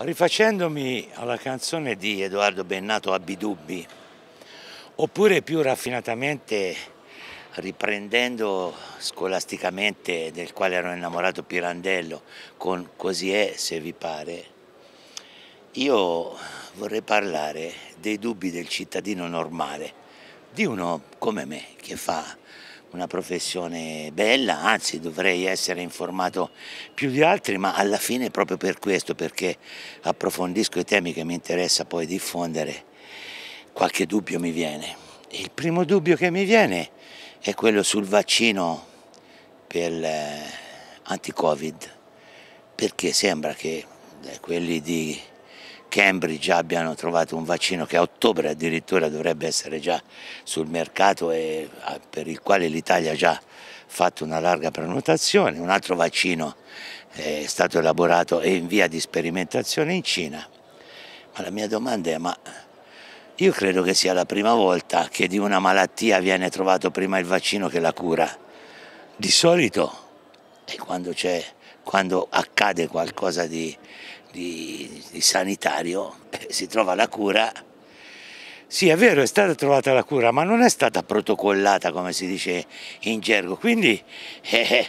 Rifacendomi alla canzone di Edoardo Bennato Abbi dubbi, oppure più raffinatamente riprendendo scolasticamente del quale ero innamorato Pirandello con Così è se vi pare, io vorrei parlare dei dubbi del cittadino normale, di uno come me che fa una professione bella, anzi dovrei essere informato più di altri, ma alla fine proprio per questo, perché approfondisco i temi che mi interessa poi diffondere, qualche dubbio mi viene. Il primo dubbio che mi viene è quello sul vaccino per l'anti-covid, eh, perché sembra che eh, quelli di Cambridge abbiano trovato un vaccino che a ottobre addirittura dovrebbe essere già sul mercato e ah, per il quale l'Italia ha già fatto una larga prenotazione, un altro vaccino eh, è stato elaborato e in via di sperimentazione in Cina. Ma la mia domanda è, ma io credo che sia la prima volta che di una malattia viene trovato prima il vaccino che la cura. Di solito, e quando, quando accade qualcosa di di, di sanitario, eh, si trova la cura. Sì, è vero, è stata trovata la cura, ma non è stata protocollata, come si dice in gergo, quindi è, eh, eh,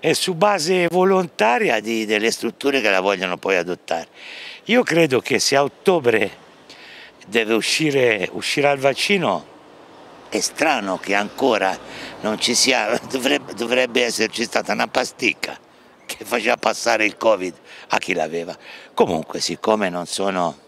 è su base volontaria di, delle strutture che la vogliono poi adottare. Io credo che se a ottobre deve uscire, uscirà il vaccino, è strano che ancora non ci sia, dovrebbe, dovrebbe esserci stata una pasticca che faceva passare il Covid a chi l'aveva. Comunque, siccome non sono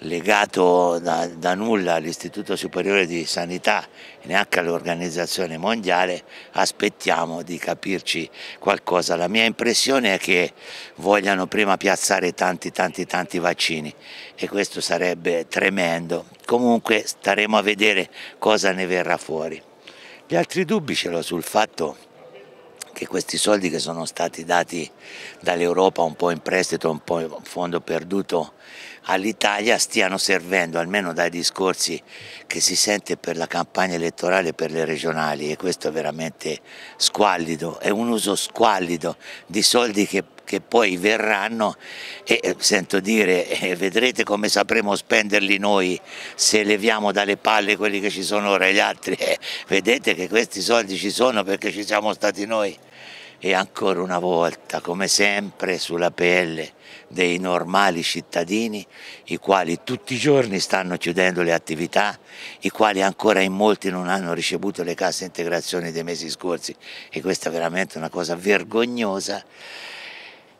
legato da, da nulla all'Istituto Superiore di Sanità e neanche all'Organizzazione Mondiale, aspettiamo di capirci qualcosa. La mia impressione è che vogliano prima piazzare tanti tanti tanti vaccini e questo sarebbe tremendo. Comunque staremo a vedere cosa ne verrà fuori. Gli altri dubbi ce l'ho sul fatto che questi soldi che sono stati dati dall'Europa un po' in prestito, un po' in fondo perduto all'Italia stiano servendo, almeno dai discorsi che si sente per la campagna elettorale e per le regionali e questo è veramente squallido, è un uso squallido di soldi che che poi verranno e eh, sento dire eh, vedrete come sapremo spenderli noi se leviamo dalle palle quelli che ci sono ora gli altri eh, vedete che questi soldi ci sono perché ci siamo stati noi e ancora una volta, come sempre, sulla pelle dei normali cittadini, i quali tutti i giorni stanno chiudendo le attività, i quali ancora in molti non hanno ricevuto le casse integrazioni dei mesi scorsi e questa è veramente una cosa vergognosa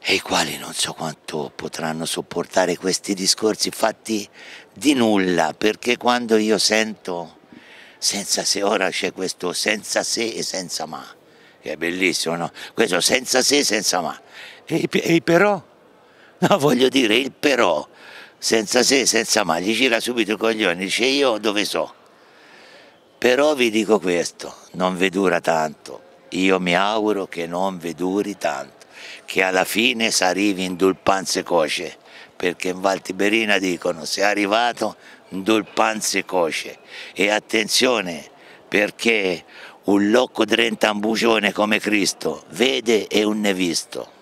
e i quali non so quanto potranno sopportare questi discorsi fatti di nulla, perché quando io sento senza se ora c'è questo senza se e senza ma che è bellissimo, no? Questo senza se, senza ma. E, e il però? No, voglio dire, il però, senza se, senza ma, gli gira subito i coglioni, dice io dove so. Però vi dico questo, non vi dura tanto, io mi auguro che non vi duri tanto, che alla fine si arrivi in dulpanze coce, perché in Valtiberina dicono se è arrivato in dulpanze coce. E attenzione, perché un locco drentambucione come Cristo, vede e un ne visto.